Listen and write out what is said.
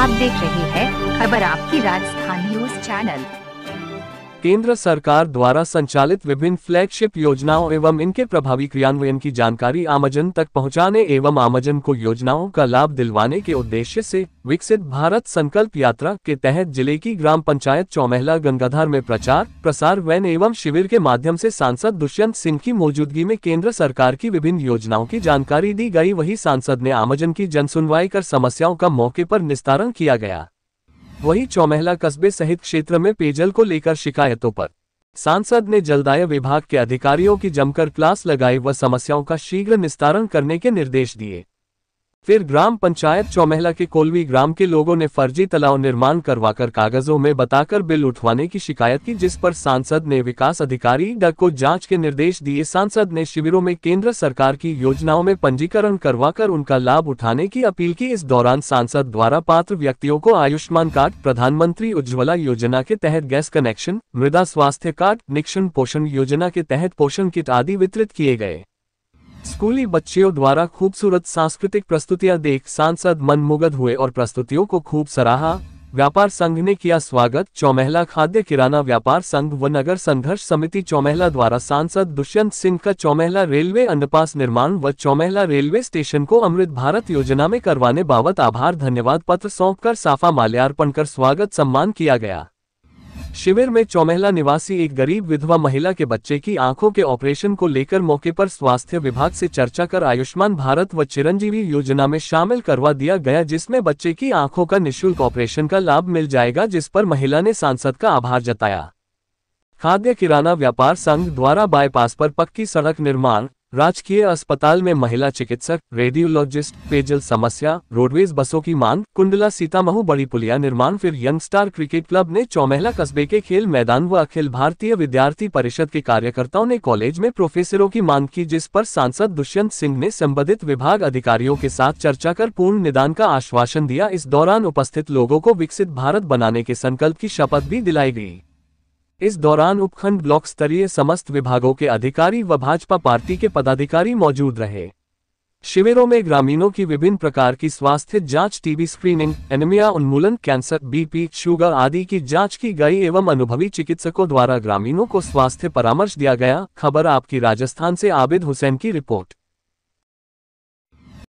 आप देख रहे हैं खबर आपकी राजस्थान न्यूज चैनल केंद्र सरकार द्वारा संचालित विभिन्न फ्लैगशिप योजनाओं एवं इनके प्रभावी क्रियान्वयन की जानकारी आमजन तक पहुंचाने एवं आमजन को योजनाओं का लाभ दिलवाने के उद्देश्य से विकसित भारत संकल्प यात्रा के तहत जिले की ग्राम पंचायत चौमहला गंगाधर में प्रचार प्रसार वैन एवं शिविर के माध्यम से सांसद दुष्यंत सिंह की मौजूदगी में केंद्र सरकार की विभिन्न योजनाओं की जानकारी दी गयी वही सांसद ने आमजन की जनसुनवाई कर समस्याओं का मौके आरोप निस्तारण किया गया वहीं चौमहला कस्बे सहित क्षेत्र में पेयजल को लेकर शिकायतों पर सांसद ने जलदाय विभाग के अधिकारियों की जमकर क्लास लगाई व समस्याओं का शीघ्र निस्तारण करने के निर्देश दिए फिर ग्राम पंचायत चौमहला के कोलवी ग्राम के लोगों ने फर्जी तालाव निर्माण करवाकर कागजों में बताकर बिल उठवाने की शिकायत की जिस पर सांसद ने विकास अधिकारी डा को जांच के निर्देश दिए सांसद ने शिविरों में केंद्र सरकार की योजनाओं में पंजीकरण करवाकर उनका लाभ उठाने की अपील की इस दौरान सांसद द्वारा पात्र व्यक्तियों को आयुष्मान कार्ड प्रधानमंत्री उज्ज्वला योजना के तहत गैस कनेक्शन मृदा स्वास्थ्य कार्ड निक्षण पोषण योजना के तहत पोषण किट आदि वितरित किए गए स्कूली बच्चियों द्वारा खूबसूरत सांस्कृतिक प्रस्तुतियां देख सांसद मनमुगद हुए और प्रस्तुतियों को खूब सराहा व्यापार संघ ने किया स्वागत चौमहला खाद्य किराना व्यापार संघ व नगर संघर्ष समिति चौमहला द्वारा सांसद दुष्यंत सिंह का चौमहला रेलवे अंडरपास निर्माण व चौमहला रेलवे स्टेशन को अमृत भारत योजना में करवाने बाबत आभार धन्यवाद पत्र सौंपकर साफा माल्यार्पण कर स्वागत सम्मान किया गया शिविर में चौमहला निवासी एक गरीब विधवा महिला के बच्चे की आंखों के ऑपरेशन को लेकर मौके पर स्वास्थ्य विभाग से चर्चा कर आयुष्मान भारत व चिरंजीवी योजना में शामिल करवा दिया गया जिसमें बच्चे की आंखों का निशुल्क ऑपरेशन का लाभ मिल जाएगा जिस पर महिला ने सांसद का आभार जताया खाद्य किराना व्यापार संघ द्वारा बाईपास पर पक्की सड़क निर्माण राजकीय अस्पताल में महिला चिकित्सक रेडियोलॉजिस्ट पेयजल समस्या रोडवेज बसों की मांग कुंडला सीतामहू बड़ी पुलिया निर्माण फिर यंग स्टार क्रिकेट क्लब ने चौमहला कस्बे के खेल मैदान व अखिल भारतीय विद्यार्थी परिषद के कार्यकर्ताओं ने कॉलेज में प्रोफेसरों की मांग की जिस पर सांसद दुष्यंत सिंह ने संबंधित विभाग अधिकारियों के साथ चर्चा कर पूर्ण निदान का आश्वासन दिया इस दौरान उपस्थित लोगों को विकसित भारत बनाने के संकल्प की शपथ भी दिलाई गयी इस दौरान उपखंड ब्लॉक स्तरीय समस्त विभागों के अधिकारी व भाजपा पार्टी के पदाधिकारी मौजूद रहे शिविरों में ग्रामीणों की विभिन्न प्रकार की स्वास्थ्य जांच टीबी स्क्रीनिंग एनिमिया उन्मूलन कैंसर बीपी शुगर आदि की जांच की गई एवं अनुभवी चिकित्सकों द्वारा ग्रामीणों को स्वास्थ्य परामर्श दिया गया खबर आपकी राजस्थान से आबिद हुसैन की रिपोर्ट